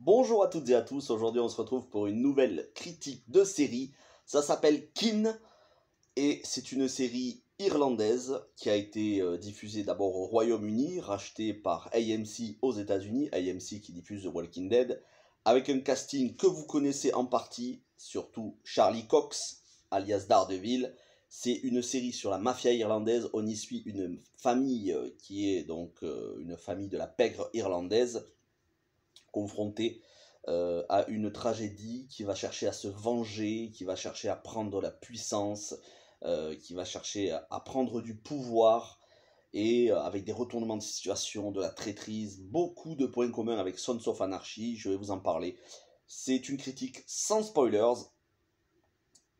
Bonjour à toutes et à tous, aujourd'hui on se retrouve pour une nouvelle critique de série. Ça s'appelle Kin et c'est une série irlandaise qui a été euh, diffusée d'abord au Royaume-Uni, rachetée par AMC aux États-Unis, AMC qui diffuse The Walking Dead, avec un casting que vous connaissez en partie, surtout Charlie Cox, alias Daredevil. C'est une série sur la mafia irlandaise. On y suit une famille euh, qui est donc euh, une famille de la pègre irlandaise confronté euh, à une tragédie, qui va chercher à se venger, qui va chercher à prendre la puissance, euh, qui va chercher à prendre du pouvoir, et euh, avec des retournements de situation, de la traîtrise, beaucoup de points communs avec Sons of Anarchy, je vais vous en parler. C'est une critique sans spoilers,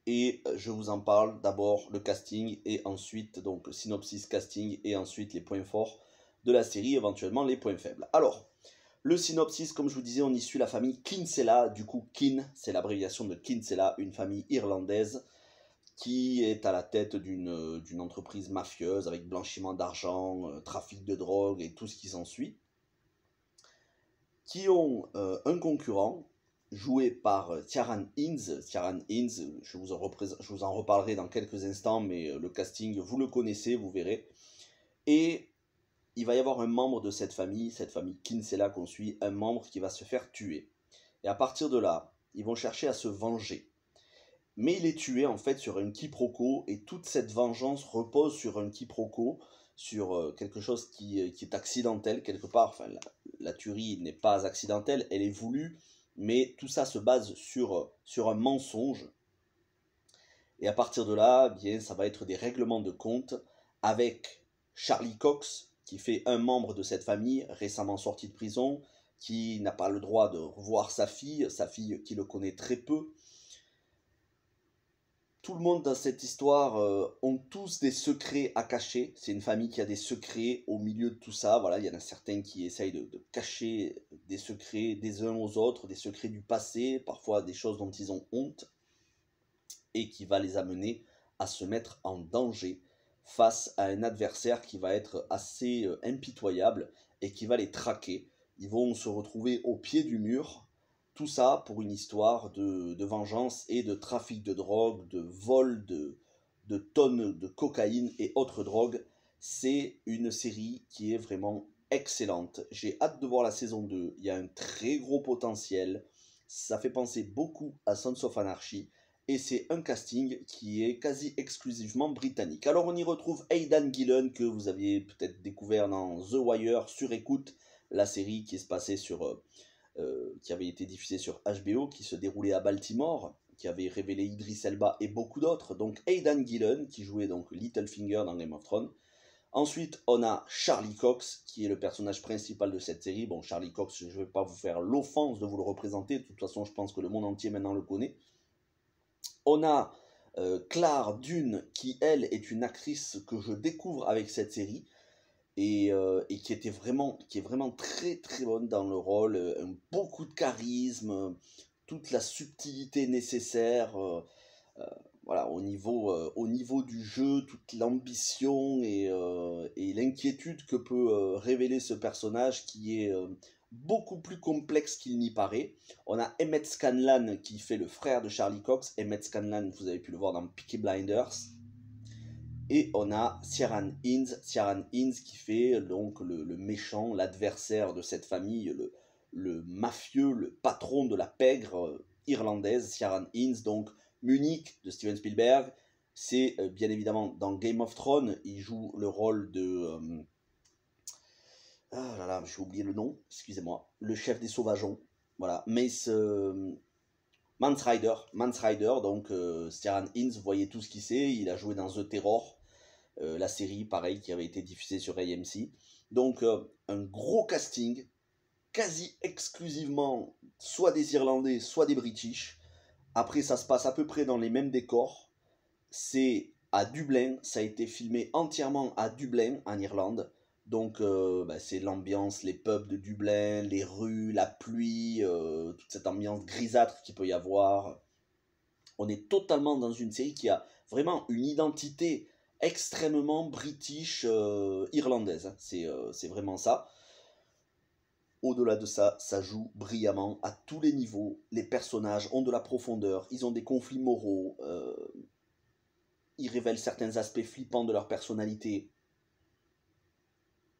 et je vous en parle d'abord le casting, et ensuite, donc synopsis casting, et ensuite les points forts de la série, éventuellement les points faibles. Alors, le synopsis, comme je vous disais, on issue suit la famille Kinsella. Du coup, Kin, c'est l'abréviation de Kinsella, une famille irlandaise qui est à la tête d'une euh, entreprise mafieuse avec blanchiment d'argent, euh, trafic de drogue et tout ce qui s'ensuit, qui ont euh, un concurrent joué par Tiaran Inz. Tiaran je je vous en reparlerai dans quelques instants, mais le casting, vous le connaissez, vous verrez. Et il va y avoir un membre de cette famille, cette famille Kinsella qu'on suit, un membre qui va se faire tuer. Et à partir de là, ils vont chercher à se venger. Mais il est tué en fait sur un quiproquo et toute cette vengeance repose sur un quiproquo, sur euh, quelque chose euh, qui, est accidentel quelque part. Enfin, la, tuerie n'est pas accidentelle, elle est voulue, mais tout ça se base sur, euh, sur un mensonge. Et à partir de là, bien, ça va être des règlements de compte avec Charlie Cox, qui fait un membre de cette famille récemment sorti de prison, qui n'a pas le droit de revoir sa fille, sa fille qui le connaît très peu. Tout le monde dans cette histoire euh, ont tous des secrets à cacher. C'est une famille qui a des secrets au milieu de tout ça. Voilà, il y en a certains qui essayent de, de cacher des secrets des uns aux autres, des secrets du passé, parfois des choses dont ils ont honte, et qui va les amener à se mettre en danger face à un adversaire qui va être assez euh, impitoyable et qui va les traquer. Ils vont se retrouver au pied du mur. Tout ça pour une histoire de, vengeance et de trafic de drogue, de vol de, de tonnes de cocaïne et autres drogues. C'est une série qui est vraiment excellente. J'ai hâte de voir la saison 2. Il y a un très gros potentiel. Ça fait penser beaucoup à Sons of Anarchy et c'est un casting qui est quasi exclusivement britannique. Alors on y retrouve Aidan Gillen que vous aviez peut-être découvert dans The Wire sur écoute, la série qui se passait sur euh, euh, qui avait été diffusée sur HBO, qui se déroulait à Baltimore, qui avait révélé Idris Elba et beaucoup d'autres. Donc Aidan Gillen qui jouait donc Littlefinger dans Game of Thrones. Ensuite, on a Charlie Cox, qui est le personnage principal de cette série. Bon, Charlie Cox, je ne vais pas vous faire l'offense de vous le représenter. De toute façon, je pense que le monde entier maintenant le connaît. On a euh, Claire Dune, qui elle est une actrice que je découvre avec cette série et, euh, qui était vraiment, qui est vraiment très très bonne dans le rôle, euh, beaucoup de charisme, toute la subtilité nécessaire, voilà au niveau, au niveau du jeu, toute l'ambition et l'inquiétude que peut révéler ce personnage qui est beaucoup plus complexe qu'il n'y paraît. On a Emmett Scanlan qui fait le frère de Charlie Cox. Emmett Scanlan, vous avez pu le voir dans Peaky Blinders. Et on a Ciaran Innes, Ciaran Innes qui fait donc le, méchant, l'adversaire de cette famille, le, le, mafieux, le patron de la pègre euh, irlandaise, Ciaran Innes, donc Munich de Steven Spielberg. C'est euh, bien évidemment dans Game of Thrones, il joue le rôle de... Euh, ah là là, j'ai oublié le nom, excusez-moi. Le chef des sauvageons. Voilà. Mais ce. Euh, Mansrider, Rider, Rider, donc euh, vous voyez tout ce qu'il sait, il a joué dans The Terror, euh, la série, pareil, qui avait été diffusée sur AMC. Donc, euh, un gros casting, quasi exclusivement soit des Irlandais, soit des British. Après, ça se passe à peu près dans les mêmes décors. C'est à Dublin, ça a été filmé entièrement à Dublin, en Irlande. Donc euh, bah, c'est l'ambiance, les pubs de Dublin, les rues, la pluie, euh, toute cette ambiance grisâtre qu'il peut y avoir. On est totalement dans une série qui a vraiment une identité extrêmement british euh, irlandaise. C'est vraiment ça. Au-delà de ça, ça joue brillamment à tous les niveaux. Les personnages ont de la profondeur, ils ont des conflits moraux, ils révèlent certains aspects flippants de leur personnalité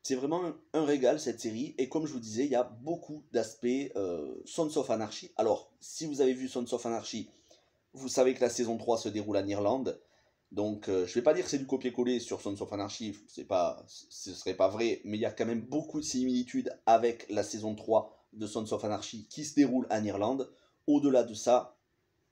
c'est vraiment un, régal cette série, et comme je vous disais, il y a beaucoup d'aspects euh, Sons of Anarchy. Alors, si vous avez vu Sons of Anarchy, vous savez que la saison 3 se déroule en Irlande, donc euh, je ne vais pas dire que c'est du copier-coller sur Sons of Anarchy, pas, ce serait pas vrai, mais il y a quand même beaucoup de similitudes avec la saison 3 de Sons of Anarchy qui se déroule en Irlande. Au-delà de ça,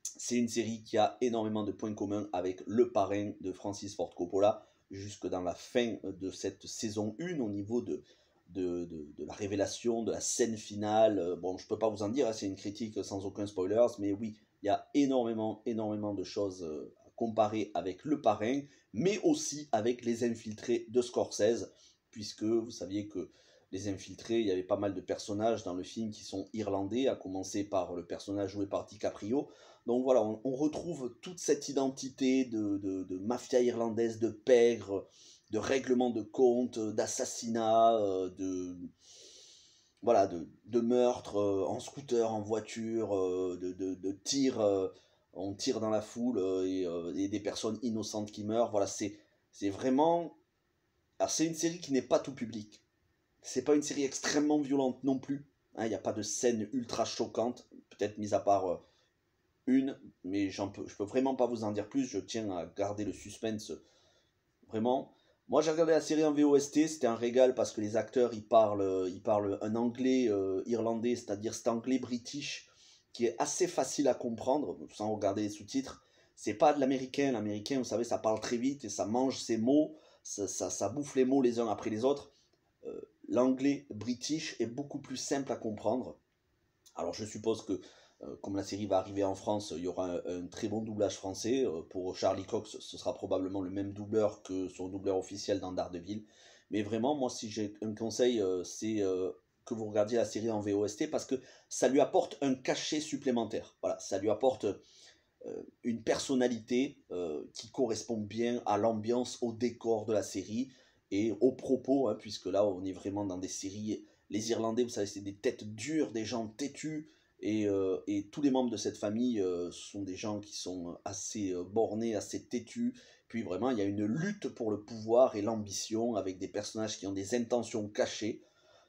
c'est une série qui a énormément de points communs avec Le Parrain de Francis Ford Coppola, jusque dans la fin euh, de cette saison 1 au niveau de, de, la révélation, de la scène finale. Euh, bon, je ne peux pas vous en dire, hein, c'est une critique sans aucun spoilers, mais oui, il y a énormément, énormément de choses euh, à comparer avec Le Parrain, mais aussi avec Les Infiltrés de Scorsese, puisque vous saviez que les Infiltrés, il y avait pas mal de personnages dans le film qui sont irlandais, à commencer par le personnage joué par DiCaprio. Donc voilà, on, retrouve toute cette identité de, mafia irlandaise, de pègre, de règlement de compte, d'assassinat, euh, de voilà, de, de euh, en scooter, en voiture, euh, de, de, tir, on tire dans la foule et, des personnes innocentes qui meurent. Voilà, c'est, c'est vraiment. Alors, c'est une série qui n'est pas tout public. C'est pas une série extrêmement violente non plus. Il hein, n'y a pas de scène ultra choquante, peut-être mis à part euh, une, mais j'en peux, je peux vraiment pas vous en dire plus. Je tiens à garder le suspense vraiment. Moi, j'ai regardé la série en VOST, c'était un régal parce que les acteurs, ils parlent, ils parlent un anglais euh, irlandais, c'est-à-dire cet anglais british qui est assez facile à comprendre sans regarder les sous-titres. C'est pas de l'américain. L'américain, vous savez, ça parle très vite et ça mange ses mots, ça, ça, bouffe les mots les uns après les autres. Euh, l'anglais british est beaucoup plus simple à comprendre. Alors je suppose que euh, comme la série va arriver en France, il y aura un, très bon doublage français. Euh, pour Charlie Cox, ce sera probablement le même doubleur que son doubleur officiel dans Daredevil. Mais vraiment, moi, si j'ai un conseil, euh, c'est que vous regardiez la série en VOST parce que ça lui apporte un cachet supplémentaire. Voilà, ça lui apporte une personnalité qui correspond bien à l'ambiance, au décor de la série et au propos, hein, puisque là on est vraiment dans des séries. Les Irlandais, vous savez, c'est des têtes dures, des gens têtus, et, euh, tous les membres de cette famille euh, sont des gens qui sont assez euh, bornés, assez têtus. Puis vraiment, il y a une lutte pour le pouvoir et l'ambition avec des personnages qui ont des intentions cachées.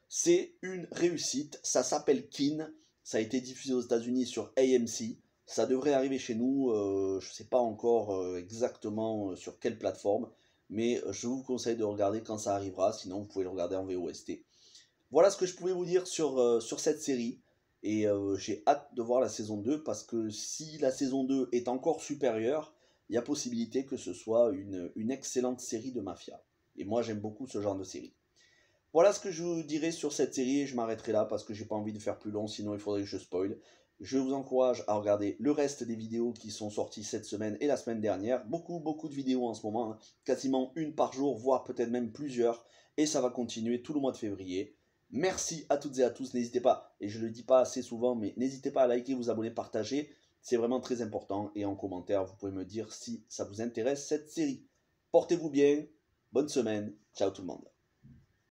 C'est une réussite, ça s'appelle Kin, ça a été diffusé aux États-Unis sur AMC. Ça devrait arriver chez nous, je ne sais pas encore exactement sur quelle plateforme, mais euh, je vous conseille de regarder quand ça arrivera, sinon vous pouvez le regarder en VOST. Voilà ce que je pouvais vous dire sur, euh, sur cette série, et euh, j'ai hâte de voir la saison 2, parce que si la saison 2 est encore supérieure, il y a possibilité que ce soit une, une excellente série de mafia. Et moi j'aime beaucoup ce genre de série. Voilà ce que je vous dirai sur cette série et je m'arrêterai là parce que j'ai pas envie de faire plus long sinon il faudrait que je spoil. Je vous encourage à regarder le reste des vidéos qui sont sorties cette semaine et la semaine dernière. Beaucoup, beaucoup de vidéos en ce moment, hein. quasiment une par jour, voire peut-être même plusieurs. Et ça va continuer tout le mois de février. Merci à toutes et à tous. N'hésitez pas, et je ne le dis pas assez souvent, mais n'hésitez pas à liker, vous abonner, partager. C'est vraiment très important. Et en commentaire, vous pouvez me dire si ça vous intéresse cette série. Portez-vous bien. Bonne semaine. Ciao tout le monde.